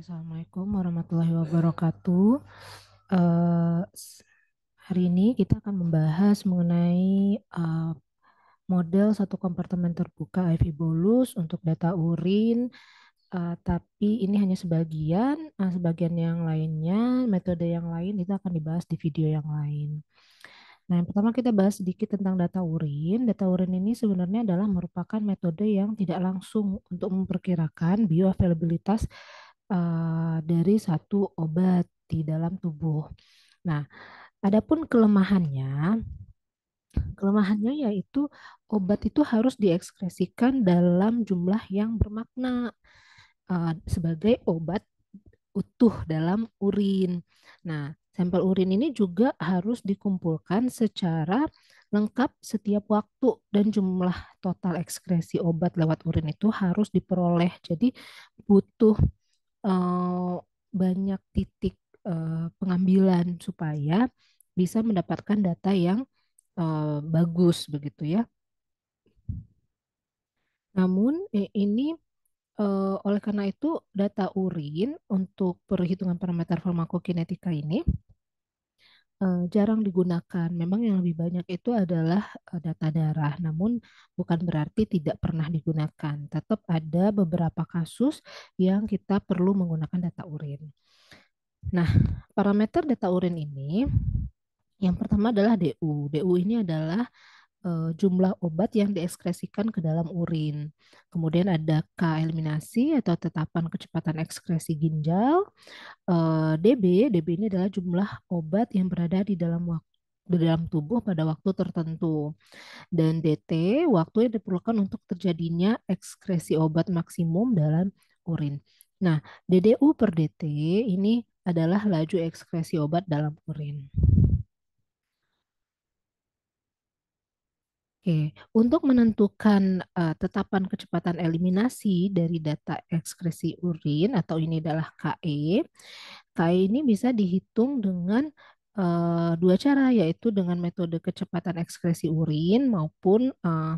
Assalamualaikum warahmatullahi wabarakatuh. Uh, hari ini kita akan membahas mengenai uh, model satu kompartemen terbuka IV bolus untuk data urin, uh, tapi ini hanya sebagian, uh, sebagian yang lainnya, metode yang lain itu akan dibahas di video yang lain. Nah, yang pertama kita bahas sedikit tentang data urin. Data urin ini sebenarnya adalah merupakan metode yang tidak langsung untuk memperkirakan bioavailabilitas Eh, dari satu obat di dalam tubuh. Nah, adapun kelemahannya kelemahannya yaitu obat itu harus diekskresikan dalam jumlah yang bermakna eh, sebagai obat utuh dalam urin. Nah, sampel urin ini juga harus dikumpulkan secara lengkap setiap waktu dan jumlah total ekskresi obat lewat urin itu harus diperoleh. Jadi butuh uh, banyak titik uh, pengambilan supaya bisa mendapatkan data yang uh, bagus begitu ya. Namun ini uh, oleh karena itu data urin untuk perhitungan parameter farmakokinetika ini uh, jarang digunakan. Memang yang lebih banyak itu adalah uh, data darah, namun bukan berarti tidak pernah digunakan. Tetap ada beberapa kasus yang kita perlu menggunakan data urin. Nah, parameter data urin ini yang pertama adalah DU. DU ini adalah uh, jumlah obat yang diekskresikan ke dalam urin. Kemudian ada K eliminasi atau tetapan kecepatan ekskresi ginjal. Uh, eh, DB, DB ini adalah jumlah obat yang berada di dalam waktu di dalam tubuh pada waktu tertentu. Dan DT, waktu yang diperlukan untuk terjadinya ekskresi obat maksimum dalam urin. Nah, DDU per DT ini adalah laju ekskresi obat dalam urin. Oke, untuk menentukan uh, tetapan kecepatan eliminasi dari data ekskresi urin atau ini adalah KE, KE ini bisa dihitung dengan uh, dua cara yaitu dengan metode kecepatan ekskresi urin maupun uh,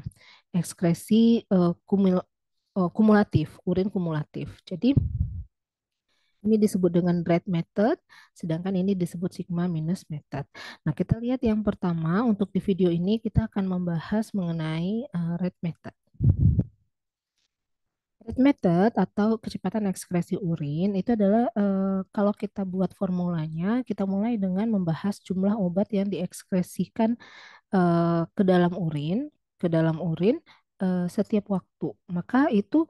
ekskresi kumul kumulatif, urin kumulatif. Jadi ini disebut dengan red method, sedangkan ini disebut sigma minus method. Nah, kita lihat yang pertama untuk di video ini kita akan membahas mengenai eh, red method. Red method atau kecepatan ekskresi urin itu adalah eh, kalau kita buat formulanya kita mulai dengan membahas jumlah obat yang diekskresikan eh, ke dalam urin ke dalam urin setiap waktu maka itu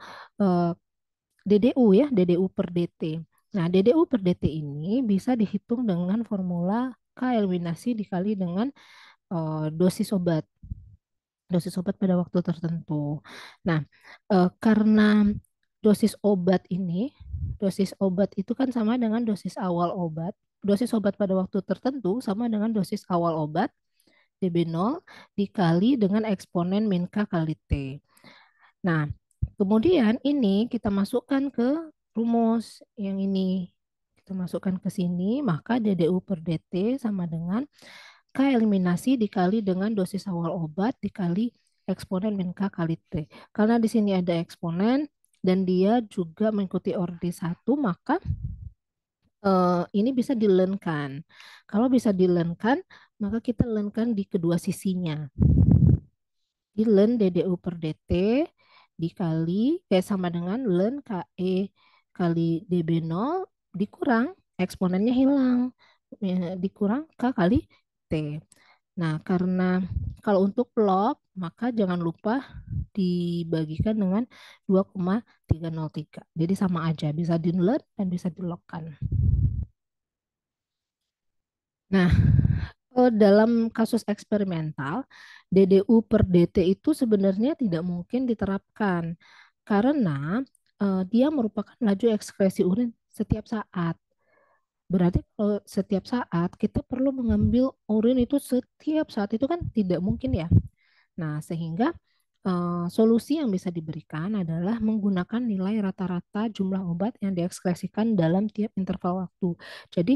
DDU ya DDU per DT Nah, DDU per DT ini bisa dihitung dengan formula K eliminasi dikali dengan e, dosis obat. Dosis obat pada waktu tertentu. Nah, e, karena dosis obat ini, dosis obat itu kan sama dengan dosis awal obat. Dosis obat pada waktu tertentu sama dengan dosis awal obat DB0 dikali dengan eksponen min K kali T. Nah, kemudian ini kita masukkan ke rumus yang ini kita masukkan ke sini, maka DDU per DT sama dengan K eliminasi dikali dengan dosis awal obat dikali eksponen min K kali T. Karena di sini ada eksponen dan dia juga mengikuti ordi satu maka eh, ini bisa dilenkan. Kalau bisa dilenkan, maka kita lenkan di kedua sisinya. Di len DDU per DT dikali kayak eh, sama dengan len KE kali DB0 dikurang eksponennya hilang ya, dikurang K kali T. Nah, karena kalau untuk log maka jangan lupa dibagikan dengan 2,303. Jadi sama aja bisa di dan bisa dilogkan. Nah, eh, dalam kasus eksperimental, DDU per DT itu sebenarnya tidak mungkin diterapkan karena uh, dia merupakan laju ekskresi urin setiap saat. Berarti kalau setiap saat kita perlu mengambil urin itu setiap saat itu kan tidak mungkin ya. Nah, sehingga uh, solusi yang bisa diberikan adalah menggunakan nilai rata-rata jumlah obat yang diekskresikan dalam tiap interval waktu. Jadi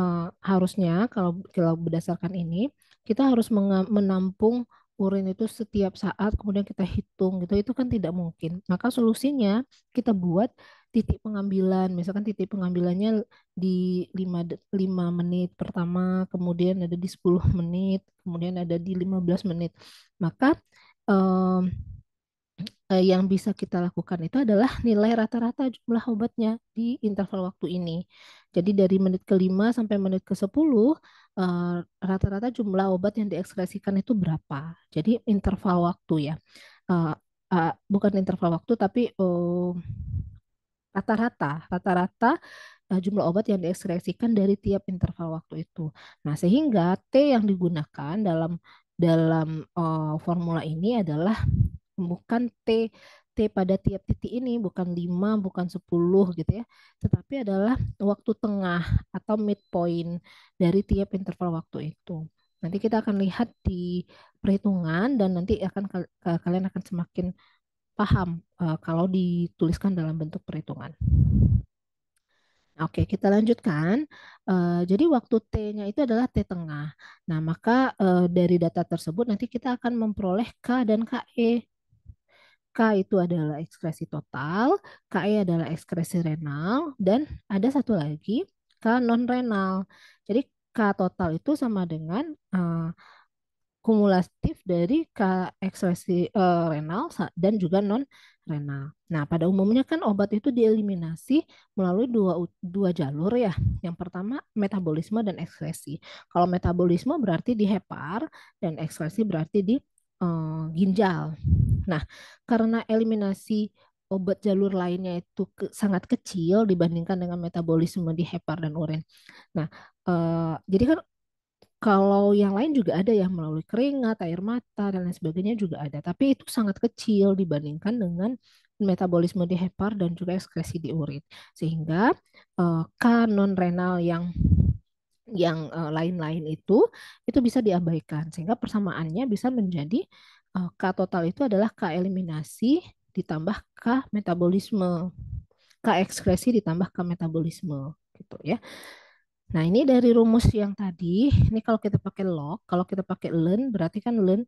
uh, harusnya kalau kalau berdasarkan ini kita harus menampung urin itu setiap saat kemudian kita hitung gitu itu kan tidak mungkin maka solusinya kita buat titik pengambilan misalkan titik pengambilannya di 5, 5 menit pertama kemudian ada di 10 menit kemudian ada di 15 menit maka um, eh, yang bisa kita lakukan itu adalah nilai rata-rata jumlah obatnya di interval waktu ini. Jadi dari menit ke-5 sampai menit ke-10 eh, rata-rata jumlah obat yang diekskresikan itu berapa. Jadi interval waktu ya. Eh, eh, bukan interval waktu tapi eh, rata-rata rata-rata eh, jumlah obat yang diekskresikan dari tiap interval waktu itu. Nah, sehingga T yang digunakan dalam dalam uh, formula ini adalah bukan T T pada tiap titik ini bukan 5, bukan 10 gitu ya. Tetapi adalah waktu tengah atau midpoint dari tiap interval waktu itu. Nanti kita akan lihat di perhitungan dan nanti akan kalian akan semakin paham eh, kalau dituliskan dalam bentuk perhitungan. Oke, kita lanjutkan. Eh, jadi waktu T-nya itu adalah T tengah. Nah, maka eh, dari data tersebut nanti kita akan memperoleh K dan KE K itu adalah ekskresi total, KE adalah ekskresi renal, dan ada satu lagi K non-renal. Jadi K total itu sama dengan uh, kumulatif dari K ekskresi uh, renal dan juga non-renal. Nah, pada umumnya kan obat itu dieliminasi melalui dua, dua jalur ya. Yang pertama metabolisme dan ekskresi. Kalau metabolisme berarti di hepar dan ekskresi berarti di uh, ginjal. Nah, karena eliminasi obat jalur lainnya itu ke, sangat kecil dibandingkan dengan metabolisme di hepar dan urin. Nah, uh, jadi kan kalau yang lain juga ada ya melalui keringat, air mata dan lain sebagainya juga ada, tapi itu sangat kecil dibandingkan dengan metabolisme di hepar dan juga ekskresi di urin. Sehingga uh, kanon renal yang yang eh, lain-lain itu itu bisa diabaikan sehingga persamaannya bisa menjadi eh, K total itu adalah K eliminasi ditambah K metabolisme K ekskresi ditambah K metabolisme gitu ya Nah, ini dari rumus yang tadi, ini kalau kita pakai log, kalau kita pakai ln berarti kan ln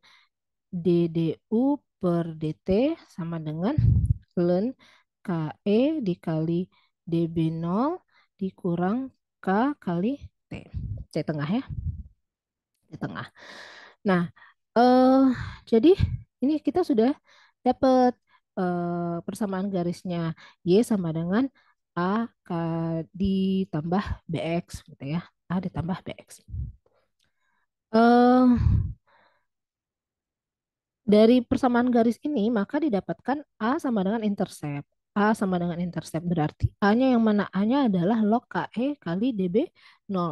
DDU per DT sama dengan ln KE dikali DB0 dikurang K kali T. C tengah ya. C tengah. Nah, eh, jadi ini kita sudah dapat uh, eh, persamaan garisnya Y sama dengan A K, ditambah BX gitu ya. A ditambah BX. Eh, dari persamaan garis ini maka didapatkan A sama dengan intercept. A sama dengan intercept. Berarti A-nya yang mana? A-nya adalah log KE kali DB0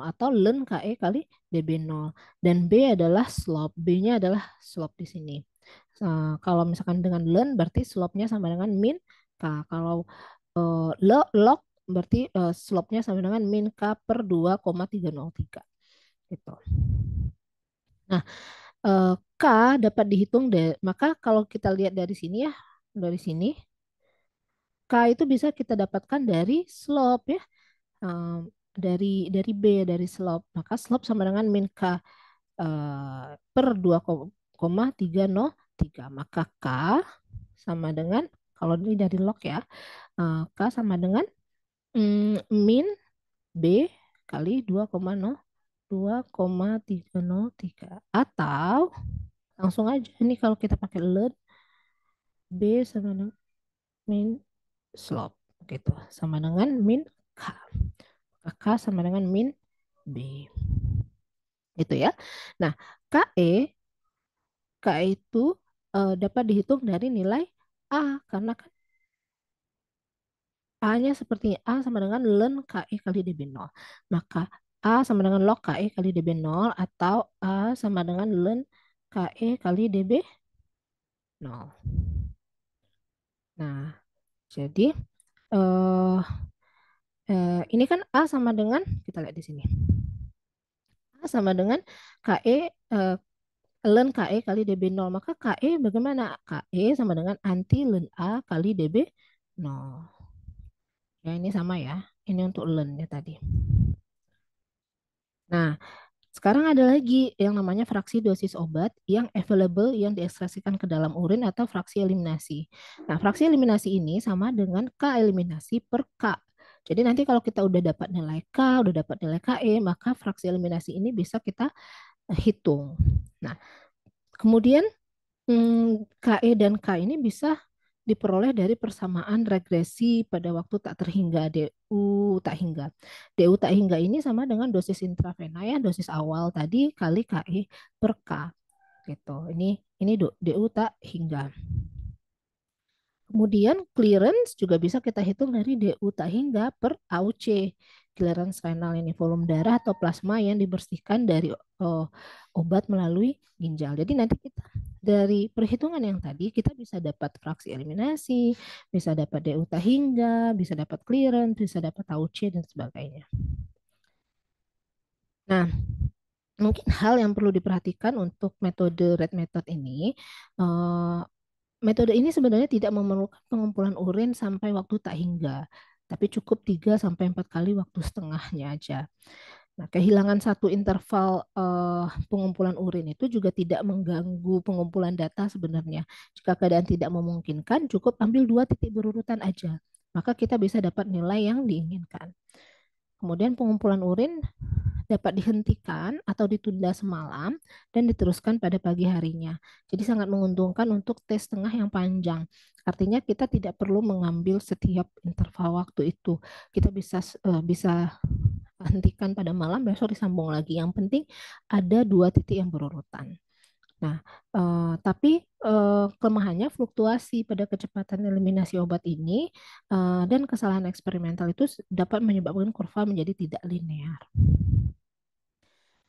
atau ln KE kali DB0. Dan B adalah slope. B-nya adalah slope di sini. E, kalau misalkan dengan ln berarti slope-nya sama dengan min K. Kalau uh, log berarti uh, slope-nya sama dengan min K per 2,303. Gitu. Nah, uh, K dapat dihitung maka kalau kita lihat dari sini ya, dari sini K itu bisa kita dapatkan dari slope ya. Um, dari dari B dari slope. Maka slope sama dengan min K uh, per tiga Maka K sama dengan kalau ini dari log ya. Uh, K sama dengan um, min B kali dua tiga nol tiga atau langsung aja ini kalau kita pakai ln B sama dengan min slope gitu sama dengan min K. Maka K sama dengan min B. Gitu ya. Nah, KE ke itu e, dapat dihitung dari nilai A karena kan A-nya seperti A sama dengan len KE kali DB0. Maka A sama dengan log KE kali DB0 atau A sama dengan len KE kali DB0. Nah, jadi uh, uh, ini kan A sama dengan, kita lihat di sini. A sama dengan KE uh, eh, ln KE kali DB0. Maka KE bagaimana? KE sama dengan anti ln A kali DB0. Ya, ini sama ya. Ini untuk ln ya tadi. Nah, sekarang ada lagi yang namanya fraksi dosis obat yang available yang diekstrasikan ke dalam urin atau fraksi eliminasi. Nah, fraksi eliminasi ini sama dengan K eliminasi per K. Jadi nanti kalau kita udah dapat nilai K, udah dapat nilai KE, eh, maka fraksi eliminasi ini bisa kita eh, hitung. Nah, kemudian hmm, KE dan K ini bisa diperoleh dari persamaan regresi pada waktu tak terhingga DU tak hingga. DU tak hingga ini sama dengan dosis intravena ya, dosis awal tadi kali KI e per K. Gitu. Ini ini DU tak hingga. Kemudian clearance juga bisa kita hitung dari DU tak hingga per AUC. Clearance renal ini volume darah atau plasma yang dibersihkan dari eh, obat melalui ginjal. Jadi nanti kita dari perhitungan yang tadi kita bisa dapat fraksi eliminasi, bisa dapat deuta hingga, bisa dapat clearance, bisa dapat c dan sebagainya. Nah, mungkin hal yang perlu diperhatikan untuk metode red method ini eh, metode ini sebenarnya tidak memerlukan pengumpulan urin sampai waktu tak hingga, tapi cukup 3 sampai 4 kali waktu setengahnya aja. Nah, kehilangan satu interval uh, pengumpulan urin itu juga tidak mengganggu pengumpulan data sebenarnya. Jika keadaan tidak memungkinkan, cukup ambil dua titik berurutan aja. Maka kita bisa dapat nilai yang diinginkan. Kemudian pengumpulan urin dapat dihentikan atau ditunda semalam dan diteruskan pada pagi harinya. Jadi sangat menguntungkan untuk tes tengah yang panjang. Artinya kita tidak perlu mengambil setiap interval waktu itu. Kita bisa uh, bisa hentikan pada malam, besok disambung lagi. Yang penting ada dua titik yang berurutan. Nah, eh, tapi eh, kelemahannya fluktuasi pada kecepatan eliminasi obat ini eh, dan kesalahan eksperimental itu dapat menyebabkan kurva menjadi tidak linear.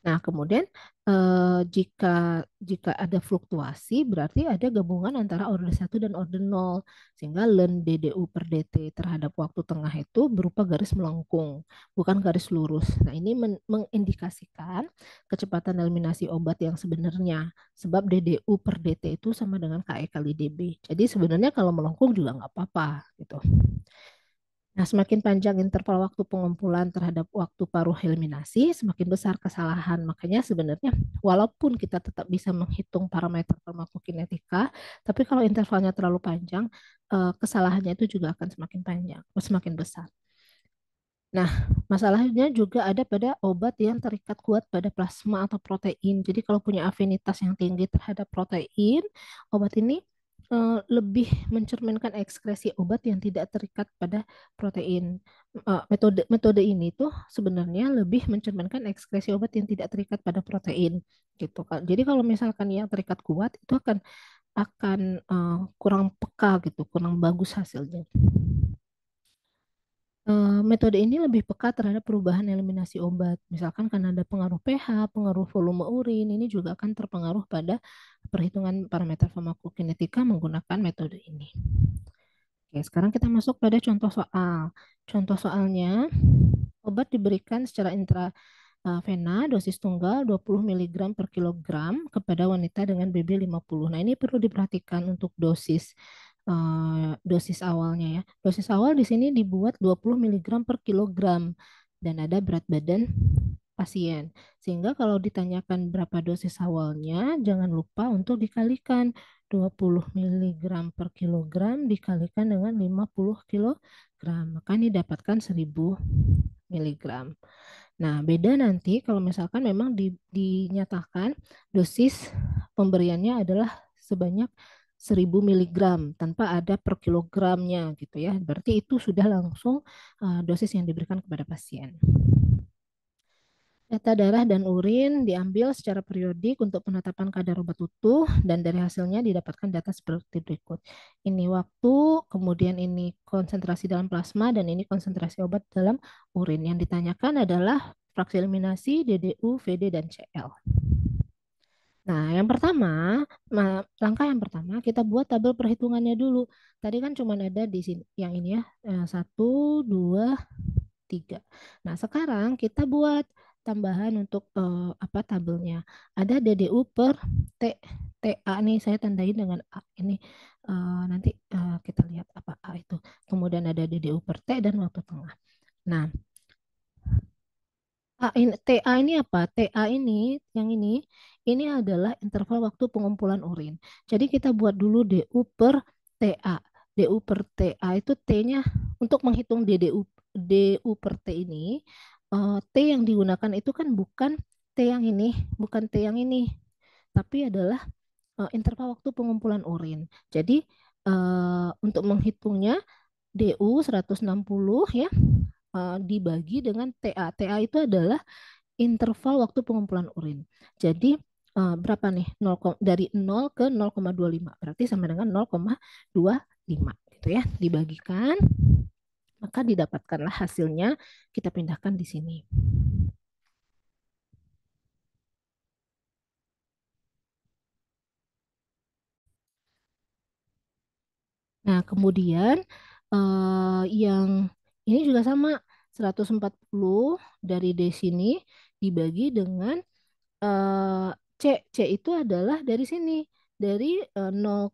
Nah, kemudian eh, jika jika ada fluktuasi berarti ada gabungan antara order 1 dan order 0 sehingga len DDU per DT terhadap waktu tengah itu berupa garis melengkung, bukan garis lurus. Nah, ini men mengindikasikan kecepatan eliminasi obat yang sebenarnya sebab DDU per DT itu sama dengan KE kali DB. Jadi sebenarnya kalau melengkung juga nggak apa-apa gitu. Nah, semakin panjang interval waktu pengumpulan terhadap waktu paruh eliminasi, semakin besar kesalahan. Makanya sebenarnya walaupun kita tetap bisa menghitung parameter farmakokinetika, tapi kalau intervalnya terlalu panjang, eh, kesalahannya itu juga akan semakin panjang, eh, semakin besar. Nah, masalahnya juga ada pada obat yang terikat kuat pada plasma atau protein. Jadi kalau punya afinitas yang tinggi terhadap protein, obat ini uh, lebih mencerminkan ekskresi obat yang tidak terikat pada protein. Uh, metode metode ini tuh sebenarnya lebih mencerminkan ekskresi obat yang tidak terikat pada protein gitu Jadi kalau misalkan yang terikat kuat itu akan akan uh, kurang peka gitu, kurang bagus hasilnya. Eh, metode ini lebih peka terhadap perubahan eliminasi obat. Misalkan karena ada pengaruh pH, pengaruh volume urin, ini juga akan terpengaruh pada perhitungan parameter farmakokinetika menggunakan metode ini. Oke, sekarang kita masuk pada contoh soal. Contoh soalnya, obat diberikan secara intravena eh, dosis tunggal 20 mg per kilogram kepada wanita dengan BB 50. Nah, ini perlu diperhatikan untuk dosis Eh, dosis awalnya ya. Dosis awal di sini dibuat 20 mg per kilogram dan ada berat badan pasien. Sehingga kalau ditanyakan berapa dosis awalnya, jangan lupa untuk dikalikan 20 mg per kilogram dikalikan dengan 50 kg. Maka ini dapatkan 1000 mg. Nah, beda nanti kalau misalkan memang di, dinyatakan dosis pemberiannya adalah sebanyak 1000 mg tanpa ada per kilogramnya gitu ya. Berarti itu sudah langsung eh, dosis yang diberikan kepada pasien. Data darah dan urin diambil secara periodik untuk penetapan kadar obat utuh dan dari hasilnya didapatkan data seperti berikut. Ini waktu, kemudian ini konsentrasi dalam plasma dan ini konsentrasi obat dalam urin. Yang ditanyakan adalah fraksi eliminasi, DDU, VD dan CL. Nah, yang pertama, langkah yang pertama kita buat tabel perhitungannya dulu. Tadi kan cuma ada di sini, yang ini ya, eh, satu, dua, tiga. Nah, sekarang kita buat tambahan untuk eh, apa tabelnya. Ada DDU per T, TA nih saya tandain dengan A ini. Eh, nanti eh, kita lihat apa A itu. Kemudian ada DDU per T dan waktu tengah. Nah, A ini, TA ini apa? TA ini yang ini ini adalah interval waktu pengumpulan urin. Jadi kita buat dulu DU per TA. DU per TA itu T-nya untuk menghitung DDU DU per T ini, eh, T yang digunakan itu kan bukan T yang ini, bukan T yang ini, tapi adalah eh, interval waktu pengumpulan urin. Jadi eh, untuk menghitungnya DU 160 ya dibagi dengan TA. TA itu adalah interval waktu pengumpulan urin. Jadi uh, berapa nih 0, dari 0 ke 0,25 berarti sama dengan 0,25 gitu ya dibagikan maka didapatkanlah hasilnya kita pindahkan di sini. Nah, kemudian eh, yang ini juga sama 140 dari D sini dibagi dengan C C itu adalah dari sini dari uh, eh, 0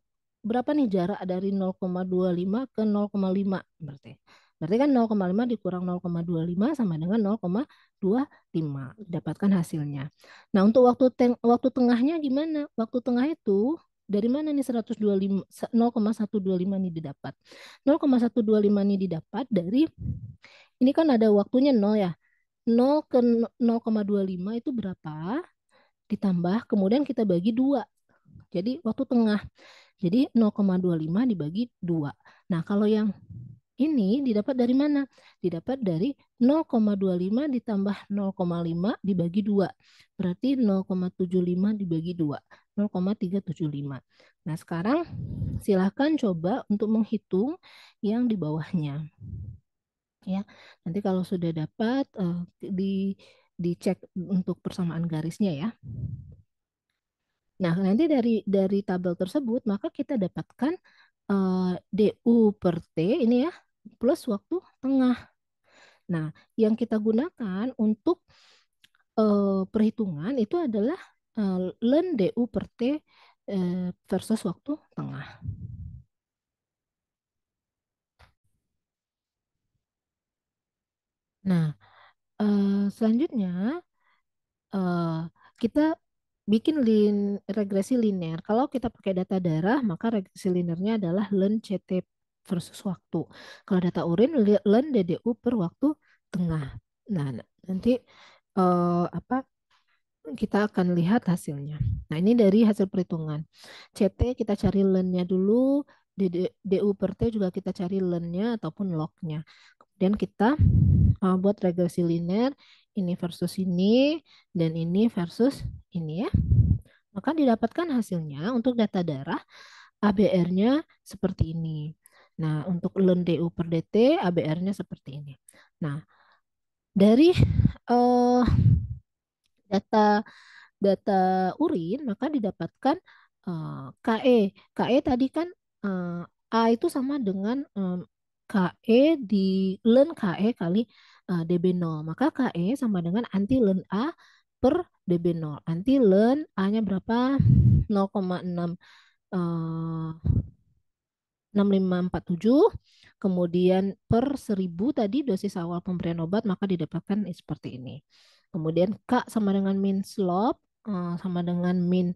berapa nih jarak dari 0,25 ke 0,5 berarti. Berarti kan 0,5 dikurang 0,25 sama dengan 0,25 dapatkan hasilnya. Nah, untuk waktu teng waktu tengahnya gimana? Waktu tengah itu dari mana nih 125 0,125 ini didapat? 0,125 ini didapat dari ini kan ada waktunya 0 ya. 0 ke 0,25 itu berapa? ditambah kemudian kita bagi dua jadi waktu tengah jadi 0,25 dibagi dua nah kalau yang ini didapat dari mana? Didapat dari 0,25 ditambah 0,5 dibagi dua Berarti 0,75 dibagi tujuh 0,375. Nah sekarang silahkan coba untuk menghitung yang di bawahnya. Ya, nanti kalau sudah dapat eh, di dicek untuk persamaan garisnya ya. Nah, nanti dari dari tabel tersebut maka kita dapatkan uh, DU per T ini ya plus waktu tengah. Nah, yang kita gunakan untuk uh, perhitungan itu adalah uh, len DU per T uh, versus waktu tengah. Nah, Eh, selanjutnya uh, kita bikin lin, regresi linear. Kalau kita pakai data darah, maka regresi linernya adalah len CT versus waktu. Kalau data urin, len DDU per waktu tengah. Nah, nanti uh, apa kita akan lihat hasilnya. Nah, ini dari hasil perhitungan. CT kita cari lennya dulu, DDU DU per T juga kita cari lennya ataupun lognya. Kemudian kita uh, buat regresi linear ini versus ini dan ini versus ini ya. Maka didapatkan hasilnya untuk data darah ABR-nya seperti ini. Nah, untuk ln DU per DT ABR-nya seperti ini. Nah, dari uh, data data urin maka didapatkan uh, eh, KE. KE tadi kan uh, A itu sama dengan um, KE di ln KE kali uh, eh, DB0. Maka KE sama dengan anti len A per DB0. Anti len A-nya berapa? 0,6 eh, uh, kemudian per 1000 tadi dosis awal pemberian obat maka didapatkan seperti ini. Kemudian K sama dengan min slope eh, sama dengan min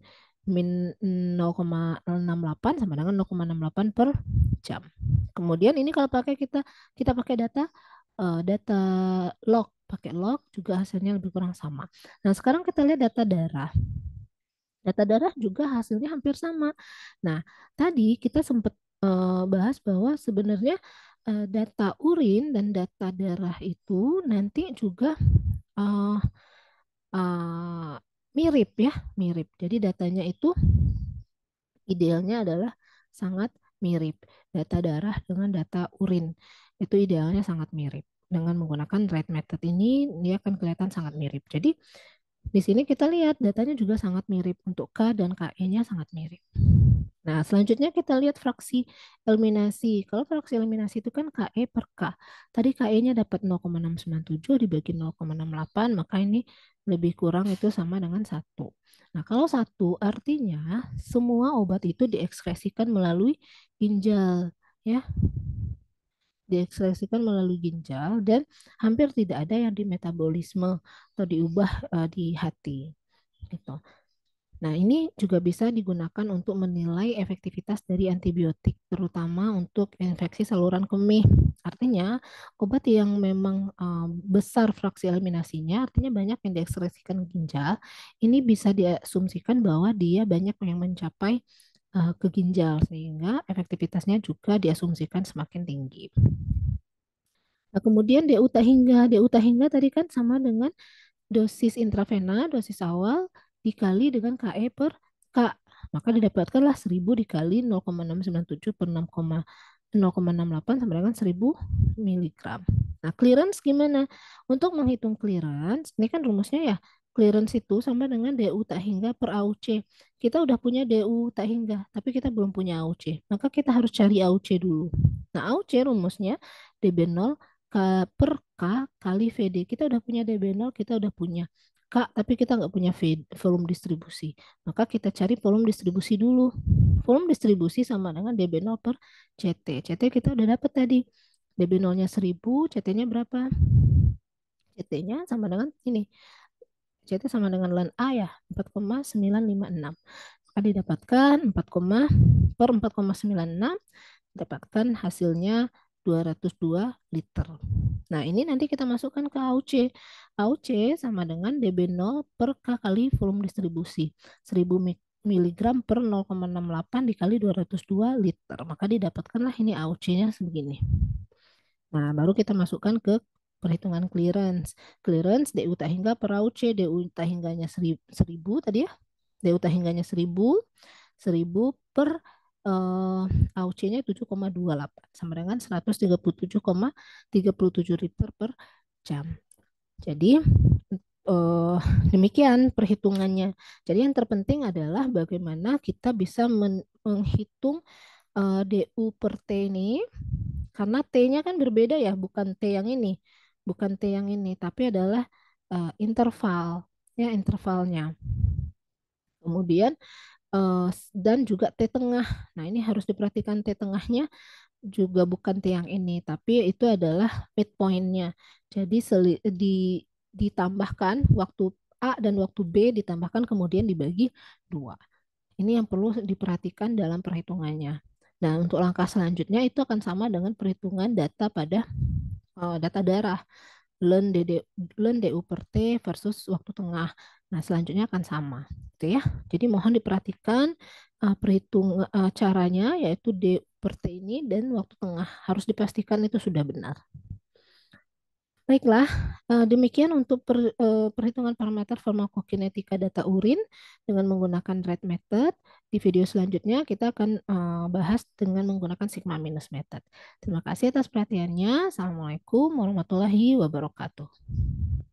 min 0,68 sama dengan 0,68 per jam. Kemudian ini kalau pakai kita kita pakai data uh, data log pakai log juga hasilnya lebih kurang sama. Nah, sekarang kita lihat data darah. Data darah juga hasilnya hampir sama. Nah, tadi kita sempat uh, eh, bahas bahwa sebenarnya uh, data urin dan data darah itu nanti juga uh, uh, mirip ya, mirip. Jadi datanya itu idealnya adalah sangat mirip data darah dengan data urin. Itu idealnya sangat mirip dengan menggunakan rate method ini dia akan kelihatan sangat mirip. Jadi di sini kita lihat datanya juga sangat mirip untuk K dan KE-nya sangat mirip. Nah, selanjutnya kita lihat fraksi eliminasi. Kalau fraksi eliminasi itu kan KE per K. Tadi KE-nya dapat 0,697 dibagi 0,68, maka ini lebih kurang itu sama dengan 1. Nah, kalau 1 artinya semua obat itu diekskresikan melalui ginjal. ya diekspresikan melalui ginjal dan hampir tidak ada yang di metabolisme atau diubah uh, di hati. Gitu. Nah, ini juga bisa digunakan untuk menilai efektivitas dari antibiotik, terutama untuk infeksi saluran kemih. Artinya, obat yang memang uh, besar fraksi eliminasinya, artinya banyak yang diekspresikan ginjal, ini bisa diasumsikan bahwa dia banyak yang mencapai Eh, ke ginjal sehingga efektivitasnya juga diasumsikan semakin tinggi. Nah, kemudian DUTA hingga DUTA hingga tadi kan sama dengan dosis intravena, dosis awal dikali dengan KE per K. Maka didapatkanlah 1000 dikali 0,697 per 6, 0,68 sama dengan 1000 miligram. Nah, clearance gimana? Untuk menghitung clearance, ini kan rumusnya ya clearance itu sama dengan DU tak hingga per AUC. Kita udah punya DU tak hingga, tapi kita belum punya AUC. Maka kita harus cari AUC dulu. Nah, AUC rumusnya DB0 per K kali VD. Kita udah punya DB0, kita udah punya K, tapi kita nggak punya v, volume distribusi. Maka kita cari volume distribusi dulu. Volume distribusi sama dengan DB0 per CT. CT kita udah dapat tadi. DB0-nya 1000, CT-nya berapa? CT-nya sama dengan ini, CT sama dengan ln A ya, 4,956. Maka didapatkan 4, per 4,96 dapatkan hasilnya 202 liter. Nah, ini nanti kita masukkan ke AUC. AUC sama dengan DB0 per K kali volume distribusi. 1000 mg per 0,68 dikali 202 liter. Maka didapatkanlah ini AUC-nya sebegini. Nah, baru kita masukkan ke perhitungan clearance. Clearance DU hingga per AUC, DU Tahingganya seribu tadi ya. DU Tahingganya seribu seribu per uh, AUC-nya 7,28 sama dengan 137,37 liter per jam. Jadi uh, demikian perhitungannya. Jadi yang terpenting adalah bagaimana kita bisa men menghitung uh, eh, DU per T ini karena T-nya kan berbeda ya, bukan T yang ini bukan T yang ini, tapi adalah uh, interval, ya intervalnya. Kemudian uh, dan juga T tengah. Nah ini harus diperhatikan T tengahnya juga bukan T yang ini, tapi itu adalah midpointnya. Jadi seli, di, ditambahkan waktu A dan waktu B ditambahkan kemudian dibagi dua. Ini yang perlu diperhatikan dalam perhitungannya. Nah, untuk langkah selanjutnya itu akan sama dengan perhitungan data pada Eh, data darah len DD len DU per T versus waktu tengah. Nah, selanjutnya akan sama, gitu ya. Jadi mohon diperhatikan uh, perhitung uh, caranya yaitu DU per T ini dan waktu tengah harus dipastikan itu sudah benar. Baiklah, demikian untuk per, perhitungan parameter farmakokinetika data urin dengan menggunakan RED method. Di video selanjutnya kita akan eh, bahas dengan menggunakan sigma minus method. Terima kasih atas perhatiannya. Assalamualaikum warahmatullahi wabarakatuh.